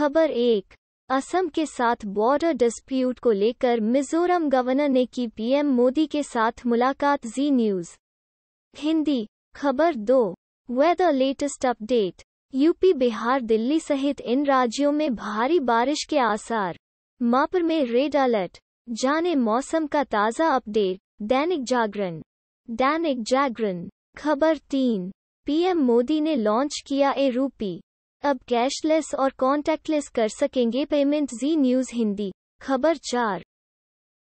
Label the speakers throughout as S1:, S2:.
S1: खबर एक असम के साथ बॉर्डर डिस्प्यूट को लेकर मिजोरम गवर्नर ने की पीएम मोदी के साथ मुलाकात जी न्यूज हिंदी खबर दो weather latest update UP Bihar Delhi सहित इन राज्यों में भारी बारिश के आसार मापर में रेड अलर्ट जाने मौसम का ताज़ा अपडेट दैनिक जागरण दैनिक जागरण खबर तीन पीएम मोदी ने लॉन्च किया ए रूपी अब कैशलेस और कॉन्टैक्टलेस कर सकेंगे पेमेंट जी न्यूज हिंदी खबर चार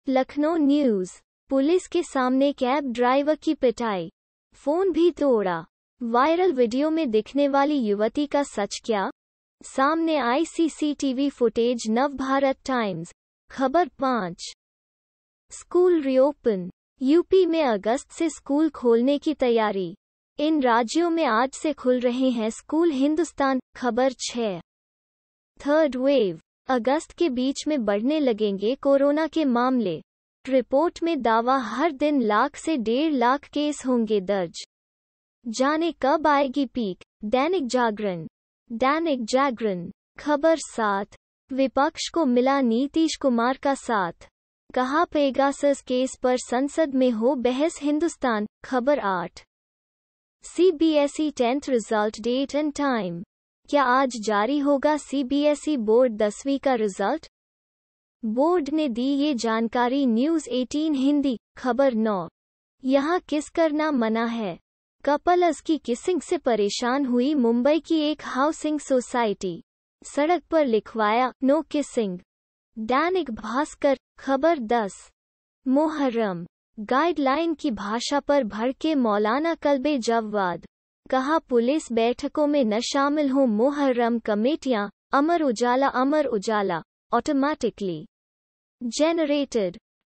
S1: लखनऊ न्यूज पुलिस के सामने कैब ड्राइवर की पिटाई फोन भी तोड़ा वायरल वीडियो में दिखने वाली युवती का सच क्या सामने आई सीसीटीवी फुटेज नव भारत टाइम्स खबर पाँच स्कूल रिओपन यूपी में अगस्त से स्कूल खोलने की तैयारी इन राज्यों में आज से खुल रहे हैं स्कूल हिंदुस्तान खबर छः थर्ड वेव अगस्त के बीच में बढ़ने लगेंगे कोरोना के मामले रिपोर्ट में दावा हर दिन लाख से डेढ़ लाख केस होंगे दर्ज जाने कब आएगी पीक दैनिक जागरण दैनिक जागरण खबर सात विपक्ष को मिला नीतीश कुमार का साथ कहा पेगासस केस पर संसद में हो बहस हिंदुस्तान खबर आठ CBSE e tenth result date and time क्या आज जारी होगा सीबीएसई e बोर्ड दसवीं का रिजल्ट बोर्ड ने दी ये जानकारी न्यूज 18 हिंदी खबर नौ यहाँ किस करना मना है कपल अस की किसिंग से परेशान हुई मुंबई की एक हाउसिंग सोसाइटी सड़क पर लिखवाया नो किसिंग दैनिक भास्कर खबर दस मोहर्रम गाइडलाइन की भाषा पर भड़के मौलाना कल्बे जववाद कहा पुलिस बैठकों में न शामिल हों मुहर्रम कमेटियां अमर उजाला अमर उजाला ऑटोमैटिकली जेनरेटेड